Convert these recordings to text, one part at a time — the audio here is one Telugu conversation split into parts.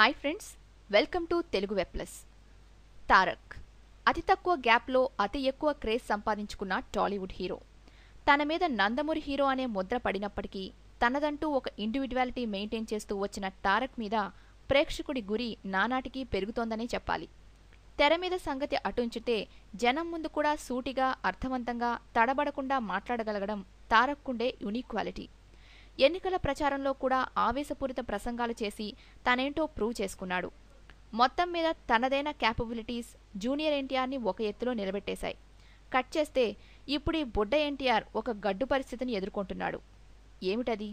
hi friends welcome to Telugu web plus Tarak అతి తక్కువ గ్యాప్లో అతి ఎక్కువ క్రేజ్ సంపాదించుకున్న టాలీవుడ్ హీరో తన మీద నందమూరి హీరో అనే ముద్ర పడినప్పటికీ తనదంటూ ఒక ఇండివిజువాలిటీ మెయింటైన్ చేస్తూ వచ్చిన తారక్ మీద ప్రేక్షకుడి గురి నానాటికీ పెరుగుతోందనే చెప్పాలి తెర మీద సంగతి అటుంచితే జనం ముందు కూడా సూటిగా అర్థవంతంగా తడబడకుండా మాట్లాడగలగడం తారక్కుండే యునిక్ క్వాలిటీ ఎన్నికల ప్రచారంలో కూడా ఆవేశపూరిత ప్రసంగాలు చేసి తనేంటో ప్రూవ్ చేసుకున్నాడు మొత్తం మీద తనదైన క్యాపబిలిటీస్ జూనియర్ ఎన్టీఆర్ని ఒక ఎత్తులో నిలబెట్టేశాయి కట్ చేస్తే ఇప్పుడు ఈ బుడ్డ ఎన్టీఆర్ ఒక గడ్డు పరిస్థితిని ఎదుర్కొంటున్నాడు ఏమిటది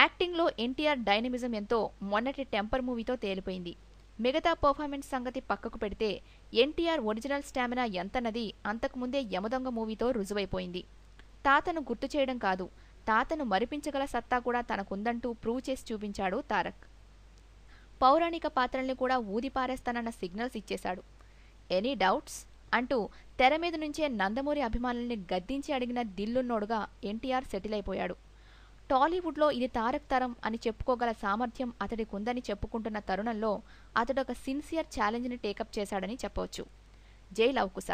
యాక్టింగ్లో ఎన్టీఆర్ డైనమిజం ఎంతో మొన్నటి టెంపర్ మూవీతో తేలిపోయింది మిగతా పర్ఫార్మెన్స్ సంగతి పక్కకు పెడితే ఎన్టీఆర్ ఒరిజినల్ స్టామినా ఎంతన్నది అంతకుముందే యమదొంగ మూవీతో రుజువైపోయింది తాతను గుర్తు చేయడం కాదు తాతను మరిపించగల సత్తా కూడా తనకుందంటూ ప్రూవ్ చేసి చూపించాడు తారక్ పౌరాణిక పాత్రల్ని కూడా ఊదిపారేస్తానన్న సిగ్నల్స్ ఇచ్చేశాడు ఎనీ డౌట్స్ అంటూ తెర మీద నుంచే నందమూరి అభిమానుల్ని గద్దించి అడిగిన దిల్లున్నోడుగా ఎన్టీఆర్ సెటిల్ అయిపోయాడు టాలీవుడ్లో ఇది తారక్ తరం అని చెప్పుకోగల సామర్థ్యం అతడికి ఉందని చెప్పుకుంటున్న తరుణంలో అతడు ఒక సిన్సియర్ ఛాలెంజ్ని టేకప్ చేశాడని చెప్పవచ్చు జై లవ్కుశ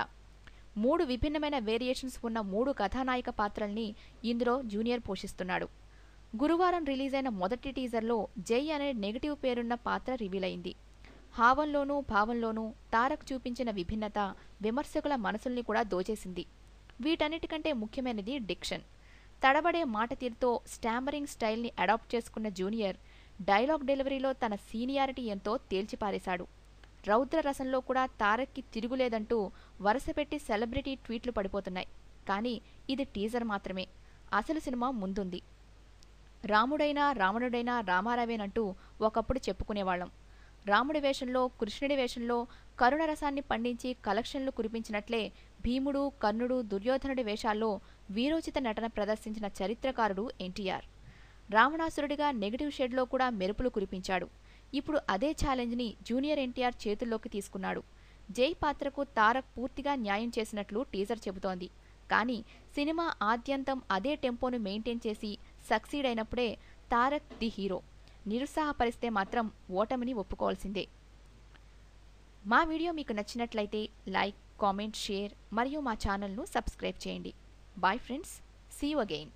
మూడు విభిన్నమైన వేరియేషన్స్ ఉన్న మూడు కథానాయక పాత్రల్ని ఇందులో జూనియర్ పోషిస్తున్నాడు గురువారం రిలీజ్ అయిన మొదటి టీజర్లో జై అనే నెగిటివ్ పేరున్న పాత్ర రివీల్ అయింది హావంలోనూ భావంలోనూ తారక్ చూపించిన విభిన్నత విమర్శకుల మనసుల్ని కూడా దోచేసింది వీటన్నిటికంటే ముఖ్యమైనది డిక్షన్ తడబడే మాట తీరుతో స్టామరింగ్ స్టైల్ని అడాప్ట్ చేసుకున్న జూనియర్ డైలాగ్ డెలివరీలో తన సీనియారిటీ ఎంతో తేల్చిపారేశాడు రౌద్ర రసంలో కూడా తారక్కి తిరుగులేదంటూ వరుసపెట్టి సెలబ్రిటీ ట్వీట్లు పడిపోతున్నాయి కానీ ఇది టీజర్ మాత్రమే అసలు సినిమా ముందుంది రాముడైనా రావణుడైనా రామారావేనంటూ ఒకప్పుడు చెప్పుకునేవాళ్ళం రాముడి వేషంలో కృష్ణుడి వేషంలో కరుణ రసాన్ని పండించి కలెక్షన్లు కురిపించినట్లే భీముడు కర్ణుడు దుర్యోధనుడి వేషాల్లో వీరోచిత నటన ప్రదర్శించిన చరిత్రకారుడు ఎన్టీఆర్ రావణాసురుడిగా నెగిటివ్ షేడ్లో కూడా మెరుపులు కురిపించాడు ఇప్పుడు అదే ఛాలెంజ్ని జూనియర్ ఎన్టీఆర్ చేతుల్లోకి తీసుకున్నాడు జై పాత్రకు తారక్ పూర్తిగా న్యాయం చేసినట్లు టీజర్ చెబుతోంది కానీ సినిమా ఆద్యంతం అదే టెంపోను మెయింటైన్ చేసి సక్సీడ్ అయినప్పుడే తారక్ ది హీరో నిరుత్సాహపరిస్తే మాత్రం ఓటమిని ఒప్పుకోవాల్సిందే మా వీడియో మీకు నచ్చినట్లయితే లైక్ కామెంట్ షేర్ మరియు మా ఛానల్ను సబ్స్క్రైబ్ చేయండి bye friends see you again